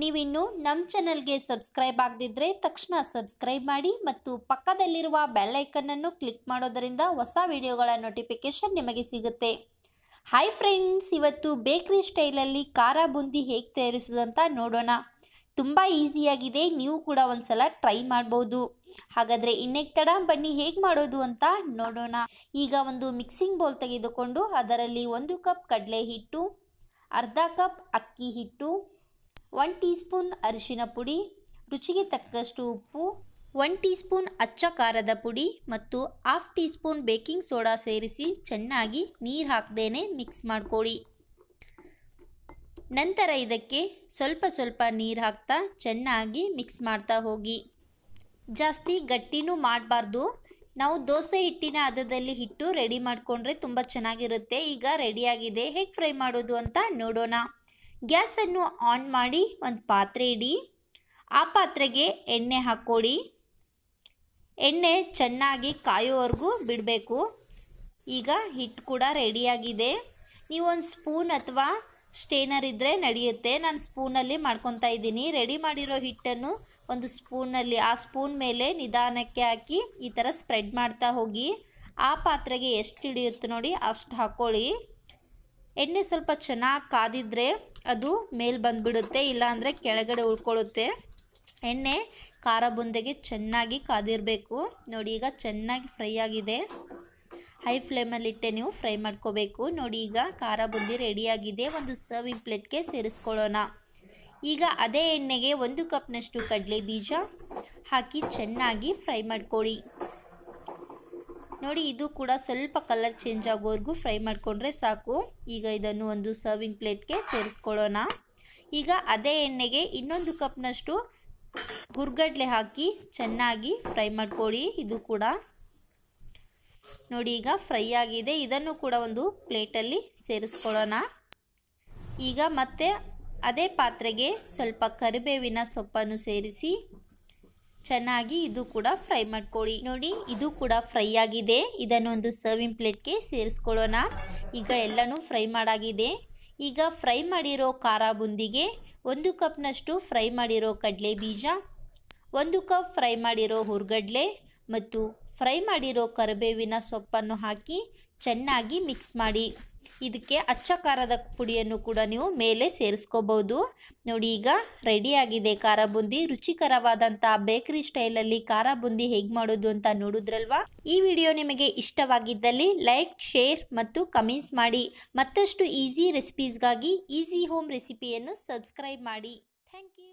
ನೀವಿನ್ನು ನಮ್ಮ ಚಾನಲ್ಗೆ ಸಬ್ಸ್ಕ್ರೈಬ್ ಆಗದಿದ್ದರೆ ತಕ್ಷಣ ಸಬ್ಸ್ಕ್ರೈಬ್ ಮಾಡಿ ಮತ್ತು ಪಕ್ಕದಲ್ಲಿರುವ ಬೆಲ್ಲೈಕನ್ನನ್ನು ಕ್ಲಿಕ್ ಮಾಡೋದರಿಂದ ಹೊಸ ವಿಡಿಯೋಗಳ ನೋಟಿಫಿಕೇಷನ್ ನಿಮಗೆ ಸಿಗುತ್ತೆ ಹಾಯ್ ಫ್ರೆಂಡ್ಸ್ ಇವತ್ತು ಬೇಕ್ರಿ ಸ್ಟೈಲಲ್ಲಿ ಖಾರ ಬುಂದಿ ಹೇಗೆ ತಯಾರಿಸೋದು ಅಂತ ನೋಡೋಣ ತುಂಬ ಈಸಿಯಾಗಿದೆ ನೀವು ಕೂಡ ಒಂದು ಸಲ ಟ್ರೈ ಮಾಡ್ಬೋದು ಹಾಗಾದರೆ ಇನ್ನೇಕ್ ತಡ ಬನ್ನಿ ಹೇಗೆ ಮಾಡೋದು ಅಂತ ನೋಡೋಣ ಈಗ ಒಂದು ಮಿಕ್ಸಿಂಗ್ ಬೌಲ್ ತೆಗೆದುಕೊಂಡು ಅದರಲ್ಲಿ ಒಂದು ಕಪ್ ಕಡಲೆ ಹಿಟ್ಟು ಅರ್ಧ ಕಪ್ ಅಕ್ಕಿ ಹಿಟ್ಟು ಒನ್ ಟೀ ಸ್ಪೂನ್ ಅರಿಶಿನ ಪುಡಿ ರುಚಿಗೆ ತಕ್ಕಷ್ಟು ಉಪ್ಪು ಒನ್ ಟೀ ಸ್ಪೂನ್ ಅಚ್ಚ ಖಾರದ ಪುಡಿ ಮತ್ತು half teaspoon baking soda ಸೇರಿಸಿ ಚೆನ್ನಾಗಿ ನೀರು ಹಾಕ್ದೇನೆ ಮಿಕ್ಸ್ ಮಾಡ್ಕೊಳ್ಳಿ ನಂತರ ಇದಕ್ಕೆ ಸ್ವಲ್ಪ ಸ್ವಲ್ಪ ನೀರು ಹಾಕ್ತಾ ಚೆನ್ನಾಗಿ ಮಿಕ್ಸ್ ಮಾಡ್ತಾ ಹೋಗಿ ಜಾಸ್ತಿ ಗಟ್ಟಿನೂ ಮಾಡಬಾರ್ದು ನಾವು ದೋಸೆ ಹಿಟ್ಟಿನ ಹದದಲ್ಲಿ ಹಿಟ್ಟು ರೆಡಿ ಮಾಡಿಕೊಂಡ್ರೆ ತುಂಬ ಚೆನ್ನಾಗಿರುತ್ತೆ ಈಗ ರೆಡಿಯಾಗಿದೆ ಹೇಗೆ ಫ್ರೈ ಮಾಡೋದು ಅಂತ ನೋಡೋಣ ಗ್ಯಾಸನ್ನು ಆನ್ ಮಾಡಿ ಒಂದು ಪಾತ್ರೆ ಇಡಿ ಆ ಪಾತ್ರೆಗೆ ಎಣ್ಣೆ ಹಾಕ್ಕೊಳ್ಳಿ ಎಣ್ಣೆ ಚೆನ್ನಾಗಿ ಕಾಯೋವರೆಗೂ ಬಿಡಬೇಕು ಈಗ ಹಿಟ್ಟು ಕೂಡ ರೆಡಿಯಾಗಿದೆ ನೀವೊಂದು ಸ್ಪೂನ್ ಅಥವಾ ಸ್ಟೇನರ್ ಇದ್ದರೆ ನಡೆಯುತ್ತೆ ನಾನು ಸ್ಪೂನಲ್ಲಿ ಮಾಡ್ಕೊತಾ ಇದ್ದೀನಿ ರೆಡಿ ಮಾಡಿರೋ ಹಿಟ್ಟನ್ನು ಒಂದು ಸ್ಪೂನಲ್ಲಿ ಆ ಸ್ಪೂನ್ ಮೇಲೆ ನಿಧಾನಕ್ಕೆ ಹಾಕಿ ಈ ಥರ ಸ್ಪ್ರೆಡ್ ಮಾಡ್ತಾ ಹೋಗಿ ಆ ಪಾತ್ರೆಗೆ ಎಷ್ಟು ಹಿಡಿಯುತ್ತೆ ನೋಡಿ ಅಷ್ಟು ಹಾಕ್ಕೊಳ್ಳಿ ಎಣ್ಣೆ ಸ್ವಲ್ಪ ಚೆನ್ನಾಗಿ ಕಾದಿದ್ರೆ ಅದು ಮೇಲೆ ಬಂದುಬಿಡುತ್ತೆ ಇಲ್ಲಾಂದರೆ ಕೆಳಗಡೆ ಉಳ್ಕೊಳ್ಳುತ್ತೆ ಎಣ್ಣೆ ಖಾರ ಬುಂದೆಗೆ ಚೆನ್ನಾಗಿ ಕಾದಿರಬೇಕು ನೋಡಿ ಈಗ ಚೆನ್ನಾಗಿ ಫ್ರೈ ಆಗಿದೆ ಹೈ ಫ್ಲೇಮಲ್ಲಿಟ್ಟೆ ನೀವು ಫ್ರೈ ಮಾಡ್ಕೋಬೇಕು ನೋಡಿ ಈಗ ಖಾರ ಬುಂದಿ ರೆಡಿಯಾಗಿದೆ ಒಂದು ಸರ್ವಿಂಗ್ ಪ್ಲೇಟ್ಗೆ ಸೇರಿಸ್ಕೊಳ್ಳೋಣ ಈಗ ಅದೇ ಎಣ್ಣೆಗೆ ಒಂದು ಕಪ್ನಷ್ಟು ಕಡಲೆ ಬೀಜ ಹಾಕಿ ಚೆನ್ನಾಗಿ ಫ್ರೈ ಮಾಡ್ಕೊಳ್ಳಿ ನೋಡಿ ಇದು ಕೂಡ ಸ್ವಲ್ಪ ಕಲರ್ ಚೇಂಜ್ ಆಗೋವರೆಗೂ ಫ್ರೈ ಮಾಡಿಕೊಂಡ್ರೆ ಸಾಕು ಈಗ ಇದನ್ನು ಒಂದು ಸರ್ವಿಂಗ್ ಪ್ಲೇಟ್ಗೆ ಸೇರಿಸ್ಕೊಳ್ಳೋಣ ಈಗ ಅದೇ ಎಣ್ಣೆಗೆ ಇನ್ನೊಂದು ಕಪ್ನಷ್ಟು ಹುರ್ಗಡ್ಲೆ ಹಾಕಿ ಚೆನ್ನಾಗಿ ಫ್ರೈ ಮಾಡ್ಕೊಳ್ಳಿ ಇದು ಕೂಡ ನೋಡಿ ಈಗ ಫ್ರೈ ಆಗಿದೆ ಇದನ್ನು ಕೂಡ ಒಂದು ಪ್ಲೇಟಲ್ಲಿ ಸೇರಿಸ್ಕೊಳ್ಳೋಣ ಈಗ ಮತ್ತೆ ಅದೇ ಪಾತ್ರೆಗೆ ಸ್ವಲ್ಪ ಕರಿಬೇವಿನ ಸೊಪ್ಪನ್ನು ಸೇರಿಸಿ ಚೆನ್ನಾಗಿ ಇದು ಕೂಡ ಫ್ರೈ ಮಾಡ್ಕೊಳ್ಳಿ ನೋಡಿ ಇದು ಕೂಡ ಫ್ರೈ ಆಗಿದೆ ಇದನ್ನೊಂದು ಸರ್ವಿಂಗ್ ಪ್ಲೇಟ್ಗೆ ಸೇರಿಸ್ಕೊಳ್ಳೋಣ ಈಗ ಎಲ್ಲನೂ ಫ್ರೈ ಮಾಡಾಗಿದೆ ಈಗ ಫ್ರೈ ಮಾಡಿರೋ ಖಾರ ಬುಂದಿಗೆ ಒಂದು ಕಪ್ನಷ್ಟು ಫ್ರೈ ಮಾಡಿರೋ ಕಡಲೆ ಬೀಜ ಒಂದು ಕಪ್ ಫ್ರೈ ಮಾಡಿರೋ ಹುರ್ಗಡ್ಲೆ ಮತ್ತು ಫ್ರೈ ಮಾಡಿರೋ ಕರಿಬೇವಿನ ಸೊಪ್ಪನ್ನು ಹಾಕಿ ಚೆನ್ನಾಗಿ ಮಿಕ್ಸ್ ಮಾಡಿ ಇದಕ್ಕೆ ಅಚ್ಚ ಖಾರದ ಪುಡಿಯನ್ನು ಕೂಡ ನೀವು ಮೇಲೆ ಸೇರಿಸ್ಕೋಬಹುದು ನೋಡಿ ಈಗ ರೆಡಿಯಾಗಿದೆ ಖಾರ ಬುಂದಿ ರುಚಿಕರವಾದಂಥ ಬೇಕರಿ ಸ್ಟೈಲಲ್ಲಿ ಖಾರ ಬುಂದಿ ಹೇಗೆ ಮಾಡೋದು ಅಂತ ನೋಡಿದ್ರಲ್ವಾ ಈ ವಿಡಿಯೋ ನಿಮಗೆ ಇಷ್ಟವಾಗಿದ್ದಲ್ಲಿ ಲೈಕ್ ಶೇರ್ ಮತ್ತು ಕಮೆಂಟ್ಸ್ ಮಾಡಿ ಮತ್ತಷ್ಟು ಈಸಿ ರೆಸಿಪೀಸ್ಗಾಗಿ ಈಸಿ ಹೋಮ್ ರೆಸಿಪಿಯನ್ನು ಸಬ್ಸ್ಕ್ರೈಬ್ ಮಾಡಿ ಥ್ಯಾಂಕ್ ಯು